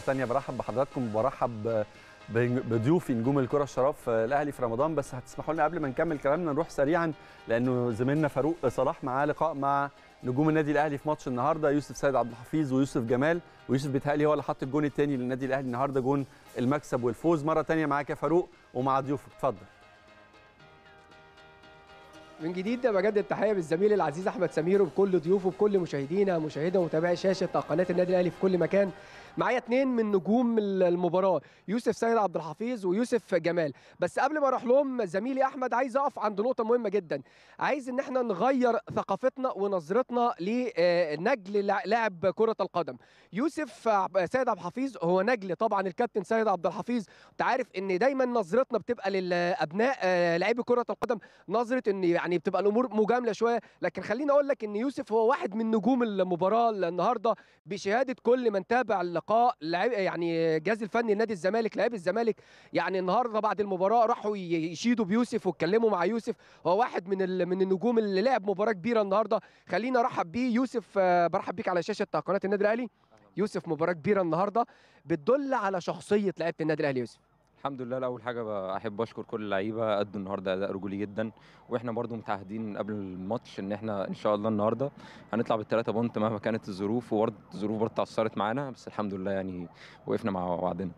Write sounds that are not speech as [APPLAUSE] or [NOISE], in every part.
مرة ثانية برحب بحضراتكم وبرحب بضيوفي نجوم الكرة الشراف الأهلي في رمضان بس هتسمحوا لنا قبل ما نكمل كلامنا نروح سريعا لأنه زميلنا فاروق صلاح معاه لقاء مع نجوم النادي الأهلي في ماتش النهاردة يوسف سيد عبد الحفيظ ويوسف جمال ويوسف بيتهيألي هو اللي حط الجون الثاني للنادي الأهلي النهاردة جون المكسب والفوز مرة ثانية معاك يا فاروق ومع ضيوفك اتفضل من جديد بجدد التحيه بالزميل العزيز احمد سمير وبكل ضيوفه وبكل مشاهدينا مشاهده ومتابعي شاشه قناه النادي الاهلي في كل مكان معايا اثنين من نجوم المباراه يوسف سيد عبد الحفيظ ويوسف جمال بس قبل ما اروح لهم زميلي احمد عايز اقف عند نقطه مهمه جدا عايز ان احنا نغير ثقافتنا ونظرتنا لنجل لاعب كره القدم يوسف سيد عبد الحفيظ هو نجل طبعا الكابتن سيد عبد الحفيظ انت عارف ان دايما نظرتنا بتبقى للابناء آه، لاعبي كره القدم نظره ان يعني بتبقى الامور مجامله شويه لكن خليني اقول لك ان يوسف هو واحد من نجوم المباراه النهارده بشهاده كل من تابع لقاء لعب يعني الجهاز الفني لنادي الزمالك لعيب الزمالك يعني النهارده بعد المباراه راحوا يشيدوا بيوسف واتكلموا مع يوسف هو واحد من من النجوم اللي لعب مباراه كبيره النهارده خلينا ارحب بيه يوسف آه، برحب بيك على شاشه قناه النادي الاهلي يوسف مباراه كبيره النهارده بتدل على شخصيه لعيبه النادي الاهلي يوسف الحمد لله الاول حاجه احب اشكر كل اللعيبه ادوا النهارده اداء رجولي جدا واحنا برضو متعهدين قبل الماتش ان احنا ان شاء الله النهارده هنطلع بالثلاثه بونت مهما كانت الظروف وبرضه الظروف برضه اتأثرت معانا بس الحمد لله يعني وقفنا مع بعضنا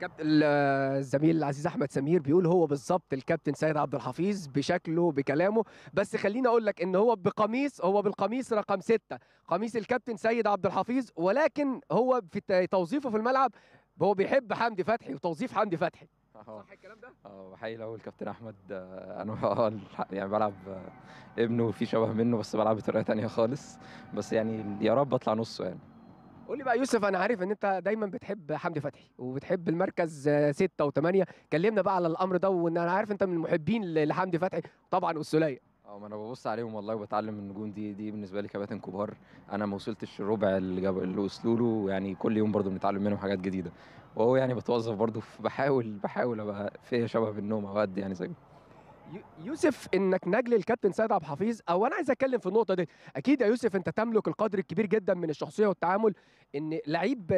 كابتن الزميل العزيز احمد سمير بيقول هو بالظبط الكابتن سيد عبد الحفيظ بشكله بكلامه بس خليني اقول لك ان هو بقميص هو بالقميص رقم ستة قميص الكابتن سيد عبد الحفيظ ولكن هو في توظيفه في الملعب هو بيحب حمدي فتحي وتوظيف حمدي فتحي صح الكلام ده؟ اه بحيي لو الكابتن احمد انا يعني بلعب آه، ابنه في شبه منه بس بلعب بطريقه ثانيه خالص بس يعني يا رب اطلع نصه يعني قول لي بقى يوسف انا عارف ان انت دايما بتحب حمدي فتحي وبتحب المركز آه، ستة وثمانية كلمنا بقى على الامر ده وان انا عارف انت من المحبين لحمدي فتحي طبعا السوليه اه ما انا ببص عليهم والله وبتعلم من النجوم دي دي بالنسبه لي كباتن كبار انا ما وصلتش الربع اللي, وصلوا له يعني كل يوم برضو بنتعلم منهم حاجات جديده وهو يعني بتوظف برضو بحاول بحاول ابقى فيا شبه او اوقات يعني زي يوسف انك نجل الكابتن سيد عبد الحفيظ او انا عايز اتكلم في النقطه دي اكيد يا يوسف انت تملك القدر الكبير جدا من الشخصيه والتعامل ان لعيب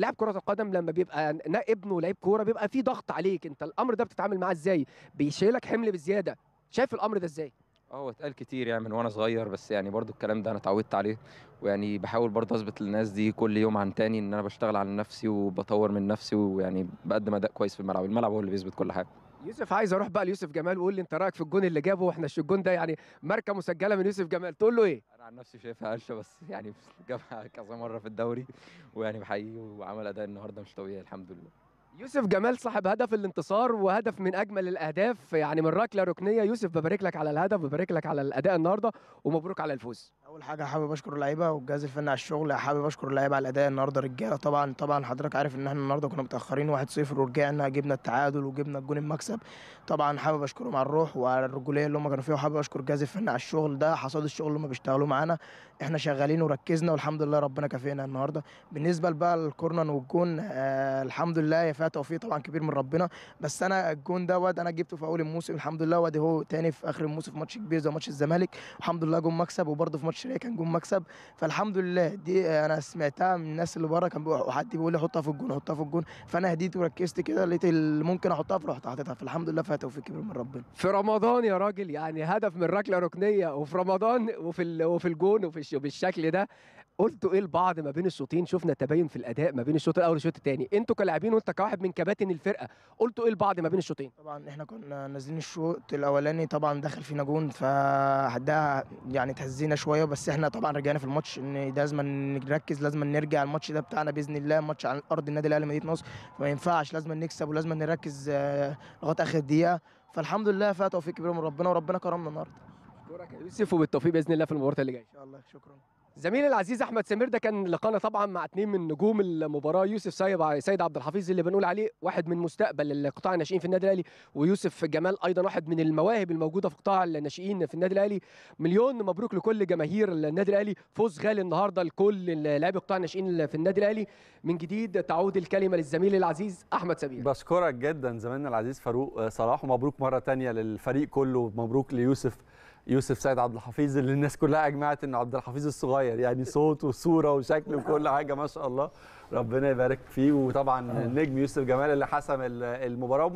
لاعب كره القدم لما بيبقى ابنه لعيب كوره بيبقى في ضغط عليك انت الامر ده بتتعامل معاه ازاي بيشيلك حمل بزياده شايف الامر ده ازاي اه هو اتقال كتير يعني من وانا صغير بس يعني برضو الكلام ده انا اتعودت عليه ويعني بحاول برضو اثبت للناس دي كل يوم عن تاني ان انا بشتغل على نفسي وبطور من نفسي ويعني بقدم اداء كويس في الملعب الملعب هو اللي بيثبت كل حاجه يوسف عايز اروح بقى ليوسف جمال وقول لي انت رايك في الجون اللي جابه واحنا الجون ده يعني ماركه مسجله من يوسف جمال تقول له ايه انا عن نفسي شايفها قشه بس يعني [LAUGHS] جابها كذا مره في الدوري ويعني بحييه وعمل اداء النهارده مش طبيعي الحمد لله يوسف جمال صاحب هدف الانتصار وهدف من اجمل الاهداف يعني من ركله ركنيه يوسف ببارك لك على الهدف ببارك لك على الاداء النهارده ومبروك على الفوز اول حاجه حابب اشكر اللعيبه والجهاز الفني على الشغل حابب اشكر اللعيبه على الاداء النهارده رجاله طبعا طبعا حضرتك عارف ان احنا النهارده كنا متاخرين 1-0 ورجعنا جبنا التعادل وجبنا الجون المكسب طبعا حابب اشكرهم على الروح وعلى الرجوليه اللي هم كانوا فيها وحابب اشكر الجهاز الفني على الشغل ده حصاد الشغل اللي هم بيشتغلوا معانا احنا شغالين وركزنا والحمد لله ربنا كافينا النهارده بالنسبه بقى للكورنر والجون آه الحمد لله يا فيها توفيق طبعا كبير من ربنا بس انا الجون دوت انا جبته في اول الموسم الحمد لله وادي هو تاني في اخر الموسم في ماتش كبير زي ماتش الزمالك الحمد لله جون مكسب وبرده في الماتش ده كان جون مكسب فالحمد لله دي انا سمعتها من الناس اللي بره كان حد بيقول لي حطها في الجون حطها في الجون فانا هديت وركزت كده لقيت ممكن احطها فرحت حطيتها فالحمد لله فيها توفيق كبير من ربنا في رمضان يا راجل يعني هدف من ركله ركنيه وفي رمضان وفي وفي الجون وفي بالشكل ده قلتوا ايه لبعض ما بين الشوطين شفنا تباين في الاداء ما بين الشوط الاول والشوط الثاني انتوا كلاعبين وانت كواحد من كباتن الفرقه قلتوا ايه لبعض ما بين الشوطين طبعا احنا كنا نازلين الشوط الاولاني طبعا دخل فينا جون فده يعني تهزينا شويه بس احنا طبعا رجعنا في الماتش ان ده لازم نركز لازم نرجع الماتش ده بتاعنا باذن الله ماتش على ارض النادي الاهلي مدينه نصر ما ينفعش لازم نكسب ولازم نركز آه، لغايه اخر دقيقه فالحمد لله فيها توفيق كبير من ربنا وربنا كرمنا النهارده شكرا يا يوسف وبالتوفيق باذن الله في المباراه اللي جايه ان شاء الله شكرا زميلي العزيز احمد سمير ده كان لقانا طبعا مع اثنين من نجوم المباراه يوسف سايب سيد عبد الحفيظ اللي بنقول عليه واحد من مستقبل قطاع الناشئين في النادي الاهلي ويوسف جمال ايضا واحد من المواهب الموجوده في قطاع الناشئين في النادي الاهلي مليون مبروك لكل جماهير النادي الاهلي فوز غالي النهارده لكل لاعبي قطاع الناشئين في النادي الاهلي من جديد تعود الكلمه للزميل العزيز احمد سمير بشكرك جدا زميلنا العزيز فاروق صلاح ومبروك مره ثانيه للفريق كله مبروك ليوسف يوسف سيد عبد الحفيظ اللي الناس كلها اجمعت انه عبد الحفيظ الصغير يعني صوت وصوره وشكل وكل حاجه ما شاء الله ربنا يبارك فيه وطبعا النجم يوسف جمال اللي حسم المباراه